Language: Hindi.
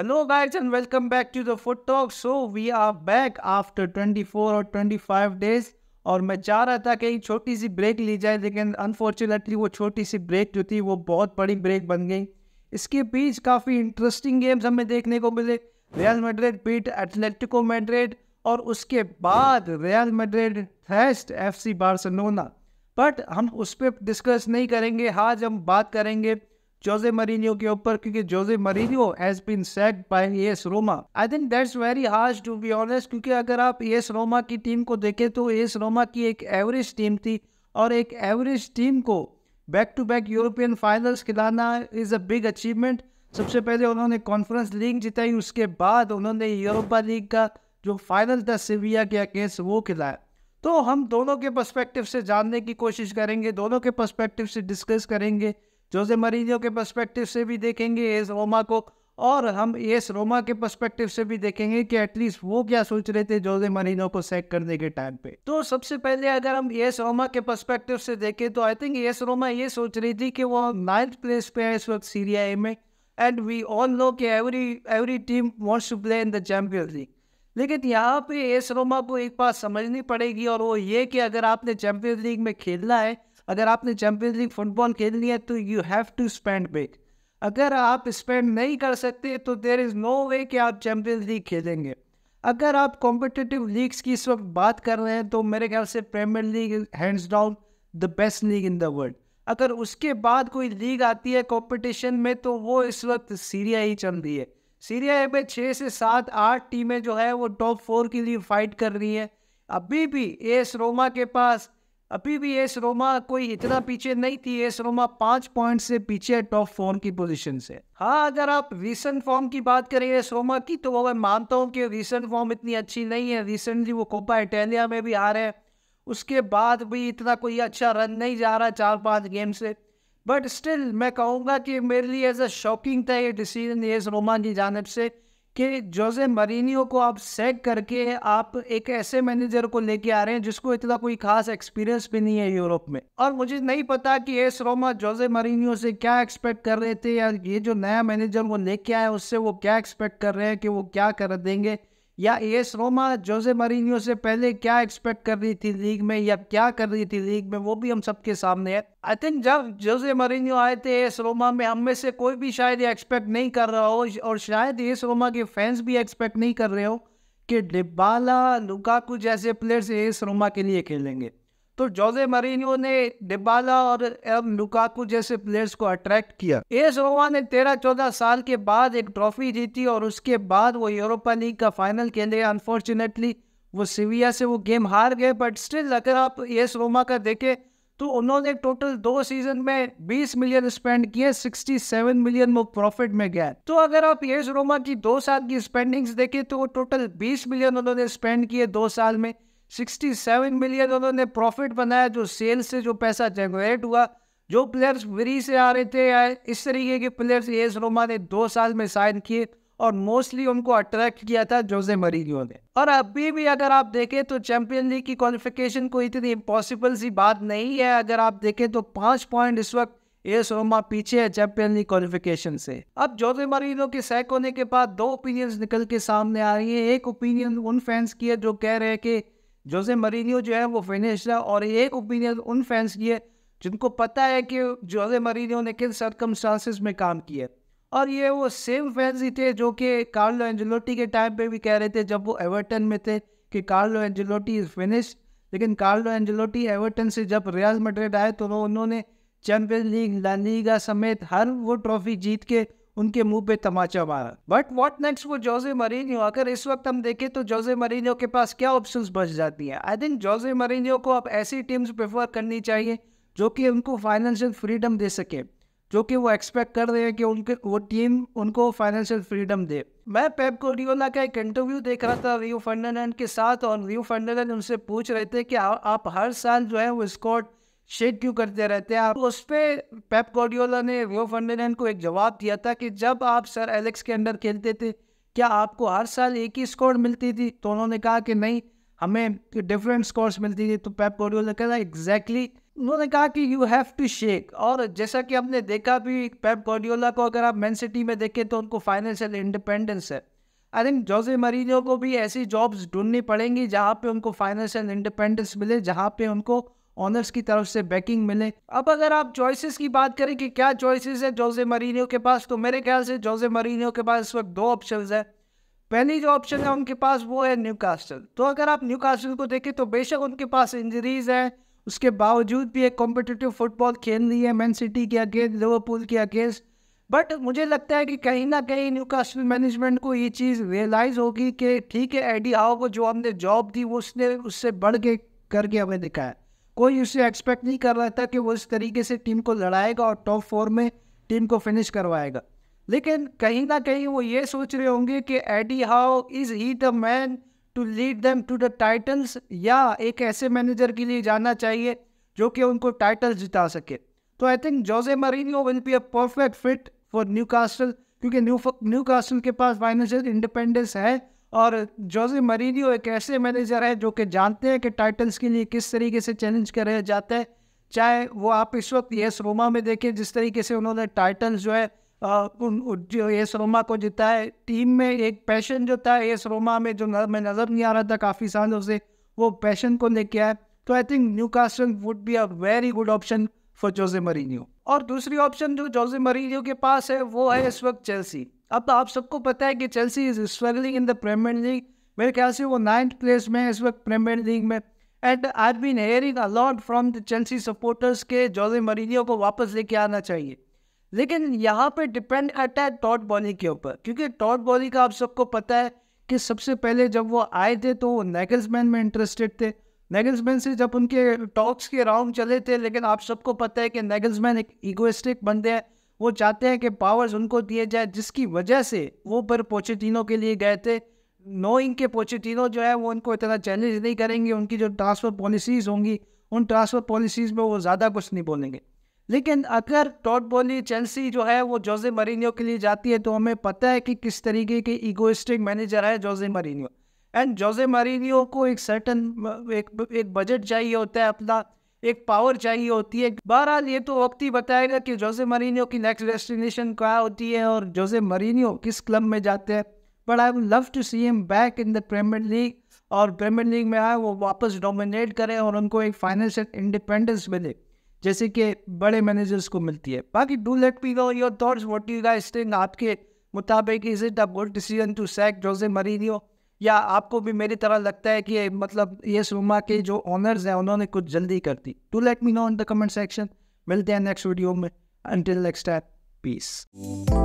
hello guys and welcome back to the Food talk so we are back after 24 और 25 डेज और मैं चाह रहा था कि छोटी सी ब्रेक ली जाए लेकिन अनफॉर्चुनेटली वो छोटी सी ब्रेक जो थी वो बहुत बड़ी ब्रेक बन गई इसके बीच काफ़ी इंटरेस्टिंग गेम्स हमें देखने को मिले Real Madrid beat Atletico Madrid और उसके बाद रियल मेड्रेड थेस्ट एफ सी बार्सलोना बट हम उस पर डिस्कस नहीं करेंगे आज हम बात करेंगे जोजे मरीनियो के ऊपर क्योंकि Jose Mourinho has been sacked by AS Roma I think that's very harsh to be honest क्योंकि अगर आप एस रोमा की टीम को देखें तो AS रोमा की एक एवरेज टीम थी और एक एवरेज टीम को back to back European finals खिलाना इज़ अ बिग अचीवमेंट सबसे पहले उन्होंने कॉन्फ्रेंस लीग जिताई उसके बाद उन्होंने यूरोपा लीग का जो फाइनल था सिविया के अगेंस्ट वो खिलाया तो हम दोनों के पर्सपेक्टिव से जानने की कोशिश करेंगे दोनों के पर्सपेक्टिव से डिस्कस करेंगे जोसे मरीजों के पर्सपेक्टिव से भी देखेंगे एस रोमा को और हम एस रोमा के पर्सपेक्टिव से भी देखेंगे कि एटलीस्ट वो क्या सोच रहे थे जोजे मरीनो को सेक करने के टाइम पे तो सबसे पहले अगर हम एस रोमा के पर्सपेक्टिव से देखें तो आई थिंक एस रोमा ये सोच रही थी कि वो नाइन्थ प्लेस पे है इस वक्त सीरिया ए में एंड वी ऑल नो कि every every team wants to play in the Champions League लेकिन यहाँ पे एस रोमा को एक बात समझनी पड़ेगी और वो ये कि अगर आपने चैम्पियंस लीग में खेलना है अगर आपने चैंपियंस लीग फुटबॉल खेल लिया तो you have to spend big अगर आप स्पेंड नहीं कर सकते तो देर इज़ नो वे कि आप चैंपियंस लीग खेलेंगे अगर आप कॉम्पिटिटिव लीग्स की इस वक्त बात कर रहे हैं तो मेरे ख्याल से Premier League hands down the best league in the world अगर उसके बाद कोई लीग आती है कॉम्पिटिशन में तो वो इस वक्त सीरिया ही चल रही है सीरिया में छः से सात आठ टीमें जो है वो टॉप फोर के लिए फाइट कर रही हैं अभी भी एस रोमा के पास अभी भी एस रोमा कोई इतना पीछे नहीं थी एस रोमा पाँच पॉइंट से पीछे टॉप फॉर्म की पोजीशन से हाँ अगर आप रिसेंट फॉर्म की बात करें एस रोमा की तो वो मैं मानता हूँ कि रिसेंट फॉर्म इतनी अच्छी नहीं है रिसेंटली वो कोपा इटालिया में भी आ रहे हैं उसके बाद भी इतना कोई अच्छा रन नहीं जा रहा चार पाँच गेम से बट स्टिल मैं कहूँगा कि मेरे लिए एज अ शॉकिंग था ये डिसीजन एस रोमा की जानब से कि जोजे मरीनियो को आप सेक करके आप एक ऐसे मैनेजर को लेके आ रहे हैं जिसको इतना कोई खास एक्सपीरियंस भी नहीं है यूरोप में और मुझे नहीं पता कि एस रोमा जोजे मरीनियो से क्या एक्सपेक्ट कर रहे थे या ये जो नया मैनेजर वो लेके आया उससे वो क्या एक्सपेक्ट कर रहे हैं कि वो क्या कर देंगे या ये एस रोमा जोसे मरीनियो से पहले क्या एक्सपेक्ट कर रही थी लीग में या क्या कर रही थी लीग में वो भी हम सबके सामने है आई थिंक जब जोसे मरीनियो आए थे एस रोमा में हम में से कोई भी शायद एक्सपेक्ट नहीं कर रहा हो और शायद एस रोमा के फैंस भी एक्सपेक्ट नहीं कर रहे हो कि डिब्बाला लुकाकू जैसे प्लेयर्स एस रोमा के लिए खेलेंगे तो जोजे मरीनो ने डिबाला और एम लुकाकू जैसे प्लेयर्स को अट्रैक्ट किया एस रोमा ने तेरह चौदह साल के बाद एक ट्रॉफी जीती और उसके बाद वो यूरोपा लीग का फाइनल खेले अनफॉर्चुनेटली वो सीविया से वो गेम हार गए बट स्टिल अगर आप एस रोमा का देखें तो उन्होंने टोटल दो सीजन में 20 मिलियन स्पेंड किए 67 मिलियन वो प्रॉफिट में गया तो अगर आप यश रोमा की दो साल की स्पेंडिंग्स देखें तो वो टोटल 20 मिलियन उन्होंने स्पेंड किए दो साल में 67 मिलियन उन्होंने प्रॉफिट बनाया जो सेल से जो पैसा जनरेट हुआ जो प्लेयर्स फ्री से आ रहे थे या इस तरीके के प्लेयर्स एस रोमा ने दो साल में साइन किए और मोस्टली उनको अट्रैक्ट किया था जोजे मरीनियो ने और अभी भी अगर आप देखें तो चैंपियन लीग की क्वालिफिकेशन कोई इतनी इम्पॉसिबल सी बात नहीं है अगर आप देखें तो पाँच पॉइंट इस वक्त एस रोमा पीछे है चैंपियन लीग क्वालिफिकेशन से अब जोजे मरीनो के सैक होने के बाद दो ओपिनियंस निकल के सामने आ रही है एक ओपिनियन उन फैंस की है जो कह रहे हैं कि जोसे मरीनियो जो है वो फिनिश है और एक ओपिनियन उन फैंस की है जिनको पता है कि जोसे मरीनियो ने किन सरकमस्टांसिस में काम किया और ये वो सेम फैंस ही थे जो कि कार्लो एंजलोटी के टाइम पे भी कह रहे थे जब वो एवर्टन में थे कि कार्लो एंजलोटी इज़ फिनिश लेकिन कार्लो एंजलोटी एवर्टन से जब रियाज मड्रिड आए तो उन्होंने चैम्पियंस लीग ला समेत हर वो ट्रॉफी जीत के उनके मुंह पे तमाचा मारा बट वॉट नेक्स्ट वो जोजे मरीनियो अगर इस वक्त हम देखें तो जोजे मरीनियो के पास क्या ऑप्शन बच जाती है आई थिंक जोजे मरीनियो को अब ऐसी टीम्स प्रेफर करनी चाहिए जो कि उनको फाइनेंशियल फ्रीडम दे सके जो कि वो एक्सपेक्ट कर रहे हैं कि उनके वो टीम उनको फाइनेंशियल फ्रीडम दे मैं पेप रियोला का एक इंटरव्यू देख रहा था रियो फर्नालैंड के साथ और रियो फर्नालैंड उनसे पूछ रहे थे कि आ, आप हर साल जो है वो स्कॉट शेक क्यों करते रहते हैं आप उस पर पेप गॉर्डियोला ने रियो फर्डिनेंड को एक जवाब दिया था कि जब आप सर एलेक्स के अंडर खेलते थे क्या आपको हर साल एक ही स्कोर मिलती थी तो उन्होंने कहा कि नहीं हमें डिफरेंट स्कोर्स मिलती थी तो पेप गॉर्डियोला कहना एग्जैक्टली उन्होंने कहा कि यू हैव टू शेक और जैसा कि हमने देखा भी पेप गॉर्डियोला को अगर आप मैन सिटी में देखें तो उनको फाइनेंशियल इंडिपेंडेंस है आई थिंक जोजे मरीजों को भी ऐसी जॉब्स ढूंढनी पड़ेंगी जहाँ पे उनको फाइनेंशियल इंडिपेंडेंस मिले जहाँ पे उनको ऑनर्स की तरफ से बैकिंग मिले अब अगर आप चॉइसेस की बात करें कि क्या चॉइसेस है जोजे मरीनियो के पास तो मेरे ख्याल से जोजे मरीनियो के पास इस वक्त दो ऑप्शन है पहली जो ऑप्शन है उनके पास वो है न्यू कास्टल तो अगर आप न्यू कास्टल को देखें तो बेशक उनके पास इंजरीज हैं उसके बावजूद भी एक कॉम्पिटिटिव फुटबॉल खेल रही है मैन सिटी के अगेंस्ट लिवरपूल के अगेंस्ट बट मुझे लगता है कि कहीं ना कहीं न्यू कास्टल मैनेजमेंट को ये चीज़ रियलाइज़ होगी कि ठीक है एडी हाओ को जो हमने जॉब दी वो उसने उससे बढ़ के करके हमें दिखाया कोई उससे एक्सपेक्ट नहीं कर रहा था कि वो इस तरीके से टीम को लड़ाएगा और टॉप फोर में टीम को फिनिश करवाएगा लेकिन कहीं ना कहीं वो ये सोच रहे होंगे कि Eddie Howe is he the man to lead them to the titles या एक ऐसे मैनेजर के लिए जाना चाहिए जो कि उनको टाइटल जिता सके तो I think Jose Mourinho will be a perfect fit for Newcastle क्योंकि न्यू न्यू कास्टल के पास फाइनेंशियल इंडिपेंडेंस है और जोजे मरीनियो एक ऐसे मैनेजर हैं जो कि जानते हैं कि टाइटल्स के लिए किस तरीके से चैलेंज करे जाता है चाहे वो आप इस वक्त यस रोमा में देखें जिस तरीके से उन्होंने टाइटल्स जो है जो ये रोमा को जीता है टीम में एक पैशन जो था एस रोमा में जो न, मैं नज़र नहीं आ रहा था काफ़ी सालों से वो पैशन को लेके आए तो I think Newcastle would be a very good option for Jose Mourinho और दूसरी ऑप्शन जो जोजे मरीनियो के पास है वो है इस वक्त चेल्सी अब आप सबको पता है कि Chelsea is struggling in the Premier League मेरे ख्याल से वो नाइन्थ प्लेस में है इस वक्त प्रीमियर लीग में and I been hearing a lot from the Chelsea supporters के जोजे मरीनियो को वापस लेके आना चाहिए लेकिन यहाँ पे डिपेंड करता है टॉट बॉली के ऊपर क्योंकि टॉट बॉली का आप सबको पता है कि सबसे पहले जब वो आए थे तो वो मैन में इंटरेस्टेड थे नैगल्समैन से जब उनके टॉक्स के राउंड चले थे लेकिन आप सबको पता है कि नेगल्समैन एक ईगोइस्टिक बंदे हैं वो चाहते हैं कि पावर्स उनको दिए जाए जिसकी वजह से वो पर पोचेटिनो के लिए गए थे नोइंग के पोचेटिनो जो है वो उनको इतना चैलेंज नहीं करेंगे उनकी जो ट्रांसफ़र पॉलिसीज़ होंगी उन ट्रांसफ़र पॉलिसीज़ में वो ज़्यादा कुछ नहीं बोलेंगे लेकिन अगर टॉट बोली चेल्सी जो है वो जोजे मरीनियो के लिए जाती है तो हमें पता है कि किस तरीके के ईगोइस्टिक मैनेजर है Jose Mourinho and Jose Mourinho को एक सर्टन एक एक बजट चाहिए होता है अपना एक पावर चाहिए होती है बहरहाल ये तो वक्त ही बताएगा कि जोसे मरीनियो की नेक्स्ट डेस्टिनेशन क्या होती है और जोसे मरीनियो किस क्लब में जाते हैं but I would love to see him back in the Premier League और प्रीमियर लीग में आए वो वापस डोमिनेट करें और उनको एक फाइनेंशियल इंडिपेंडेंस मिले जैसे कि बड़े मैनेजर्स को मिलती है बाकी डू लेट पी गो your thoughts what you guys think आपके मुताबिक is it a good decision to sack Jose Mourinho या आपको भी मेरी तरह लगता है कि मतलब ये सुरमा के जो ऑनर्स हैं उन्होंने कुछ जल्दी कर दी to let me know in the comment section मिलते हैं नेक्स्ट वीडियो में अंटिल नेक्स्ट टाइम पीस